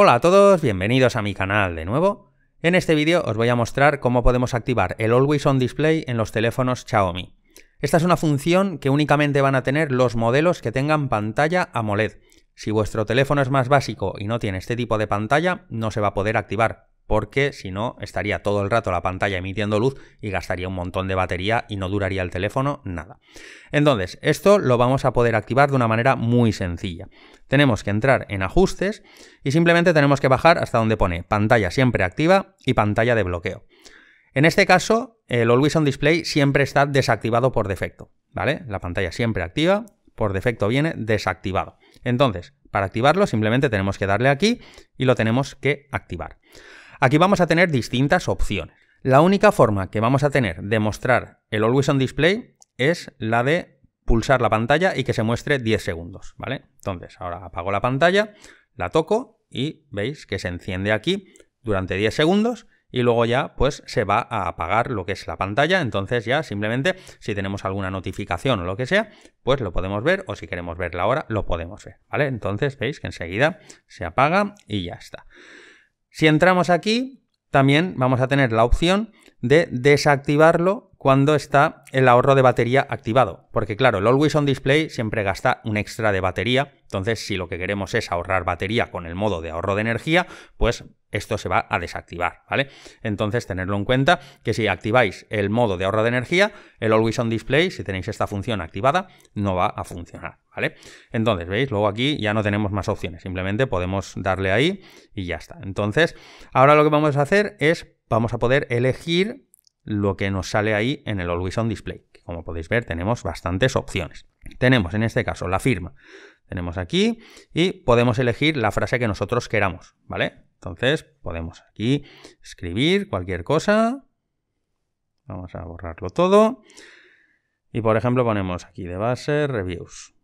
Hola a todos, bienvenidos a mi canal de nuevo. En este vídeo os voy a mostrar cómo podemos activar el Always On Display en los teléfonos Xiaomi. Esta es una función que únicamente van a tener los modelos que tengan pantalla AMOLED. Si vuestro teléfono es más básico y no tiene este tipo de pantalla, no se va a poder activar porque si no estaría todo el rato la pantalla emitiendo luz y gastaría un montón de batería y no duraría el teléfono nada. Entonces, esto lo vamos a poder activar de una manera muy sencilla. Tenemos que entrar en ajustes y simplemente tenemos que bajar hasta donde pone pantalla siempre activa y pantalla de bloqueo. En este caso, el Always On Display siempre está desactivado por defecto, ¿vale? La pantalla siempre activa, por defecto viene desactivado. Entonces, para activarlo simplemente tenemos que darle aquí y lo tenemos que activar. Aquí vamos a tener distintas opciones. La única forma que vamos a tener de mostrar el Always on Display es la de pulsar la pantalla y que se muestre 10 segundos, ¿vale? Entonces, ahora apago la pantalla, la toco y veis que se enciende aquí durante 10 segundos y luego ya pues se va a apagar lo que es la pantalla, entonces ya simplemente si tenemos alguna notificación o lo que sea, pues lo podemos ver o si queremos ver la hora lo podemos ver, ¿vale? Entonces veis que enseguida se apaga y ya está. Si entramos aquí, también vamos a tener la opción de desactivarlo cuando está el ahorro de batería activado. Porque claro, el Always On Display siempre gasta un extra de batería entonces, si lo que queremos es ahorrar batería con el modo de ahorro de energía, pues esto se va a desactivar, ¿vale? Entonces, tenerlo en cuenta que si activáis el modo de ahorro de energía, el Always On Display, si tenéis esta función activada, no va a funcionar, ¿vale? Entonces, ¿veis? Luego aquí ya no tenemos más opciones, simplemente podemos darle ahí y ya está. Entonces, ahora lo que vamos a hacer es, vamos a poder elegir lo que nos sale ahí en el Always On Display. como podéis ver, tenemos bastantes opciones. Tenemos en este caso la firma, tenemos aquí y podemos elegir la frase que nosotros queramos, ¿vale? Entonces podemos aquí escribir cualquier cosa. Vamos a borrarlo todo. Y por ejemplo ponemos aquí de base reviews.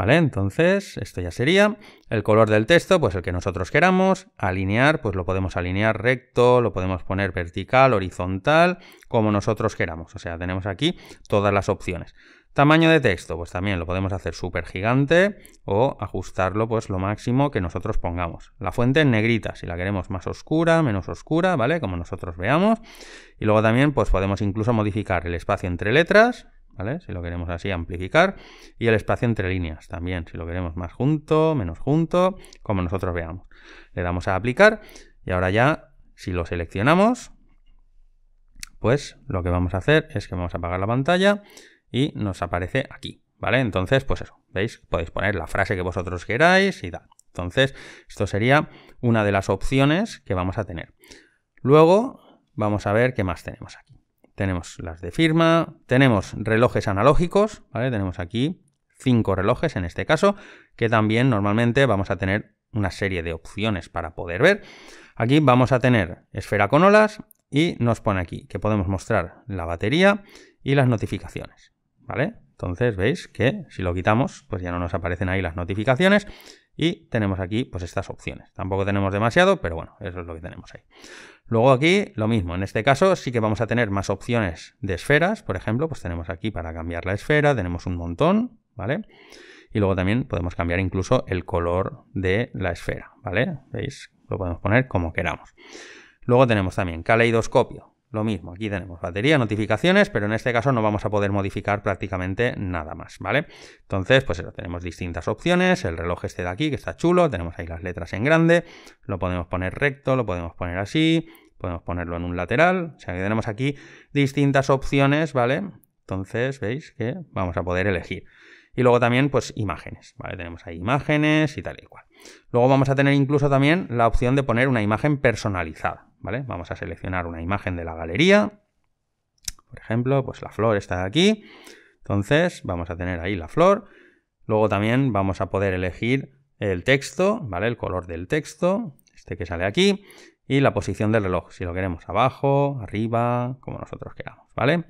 ¿Vale? Entonces, esto ya sería el color del texto, pues el que nosotros queramos, alinear, pues lo podemos alinear recto, lo podemos poner vertical, horizontal, como nosotros queramos. O sea, tenemos aquí todas las opciones. Tamaño de texto, pues también lo podemos hacer súper gigante o ajustarlo pues lo máximo que nosotros pongamos. La fuente en negrita, si la queremos más oscura, menos oscura, ¿vale? Como nosotros veamos. Y luego también pues podemos incluso modificar el espacio entre letras, si lo queremos así, amplificar. Y el espacio entre líneas también, si lo queremos más junto, menos junto, como nosotros veamos. Le damos a aplicar y ahora ya, si lo seleccionamos, pues lo que vamos a hacer es que vamos a apagar la pantalla y nos aparece aquí, ¿vale? Entonces, pues eso, ¿veis? Podéis poner la frase que vosotros queráis y tal. Entonces, esto sería una de las opciones que vamos a tener. Luego, vamos a ver qué más tenemos aquí. Tenemos las de firma, tenemos relojes analógicos, ¿vale? Tenemos aquí cinco relojes en este caso, que también normalmente vamos a tener una serie de opciones para poder ver. Aquí vamos a tener esfera con olas y nos pone aquí que podemos mostrar la batería y las notificaciones, ¿vale? Entonces veis que si lo quitamos, pues ya no nos aparecen ahí las notificaciones y tenemos aquí pues estas opciones. Tampoco tenemos demasiado, pero bueno, eso es lo que tenemos ahí. Luego aquí lo mismo, en este caso sí que vamos a tener más opciones de esferas, por ejemplo, pues tenemos aquí para cambiar la esfera, tenemos un montón, ¿vale? Y luego también podemos cambiar incluso el color de la esfera, ¿vale? ¿Veis? Lo podemos poner como queramos. Luego tenemos también caleidoscopio, lo mismo, aquí tenemos batería, notificaciones, pero en este caso no vamos a poder modificar prácticamente nada más, ¿vale? Entonces, pues tenemos distintas opciones, el reloj este de aquí, que está chulo, tenemos ahí las letras en grande, lo podemos poner recto, lo podemos poner así, podemos ponerlo en un lateral, o sea que tenemos aquí distintas opciones, ¿vale? Entonces, veis que vamos a poder elegir. Y luego también, pues, imágenes, ¿vale? Tenemos ahí imágenes y tal y cual. Luego vamos a tener incluso también la opción de poner una imagen personalizada, Vamos a seleccionar una imagen de la galería, por ejemplo, pues la flor está aquí, entonces vamos a tener ahí la flor, luego también vamos a poder elegir el texto, ¿vale? El color del texto, este que sale aquí, y la posición del reloj, si lo queremos abajo, arriba, como nosotros queramos, ¿vale?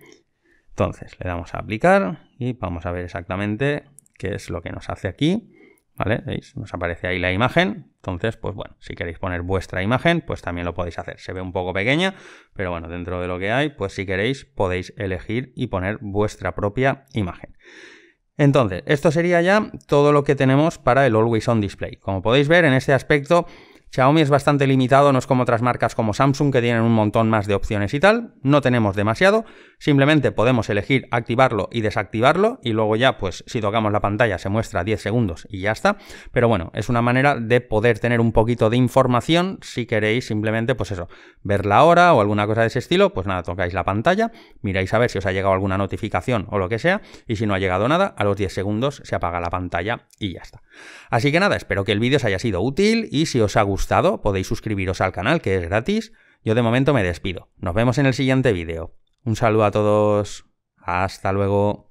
Entonces le damos a aplicar y vamos a ver exactamente qué es lo que nos hace aquí. ¿Vale? ¿Veis? Nos aparece ahí la imagen. Entonces, pues bueno, si queréis poner vuestra imagen, pues también lo podéis hacer. Se ve un poco pequeña, pero bueno, dentro de lo que hay, pues si queréis podéis elegir y poner vuestra propia imagen. Entonces, esto sería ya todo lo que tenemos para el Always On Display. Como podéis ver, en este aspecto Xiaomi es bastante limitado, no es como otras marcas como Samsung que tienen un montón más de opciones y tal, no tenemos demasiado, simplemente podemos elegir activarlo y desactivarlo y luego ya pues si tocamos la pantalla se muestra 10 segundos y ya está, pero bueno, es una manera de poder tener un poquito de información si queréis simplemente pues eso, ver la hora o alguna cosa de ese estilo, pues nada, tocáis la pantalla, miráis a ver si os ha llegado alguna notificación o lo que sea y si no ha llegado nada, a los 10 segundos se apaga la pantalla y ya está. Así que nada, espero que el vídeo os haya sido útil y si os ha gustado podéis suscribiros al canal que es gratis. Yo de momento me despido. Nos vemos en el siguiente vídeo. Un saludo a todos. Hasta luego.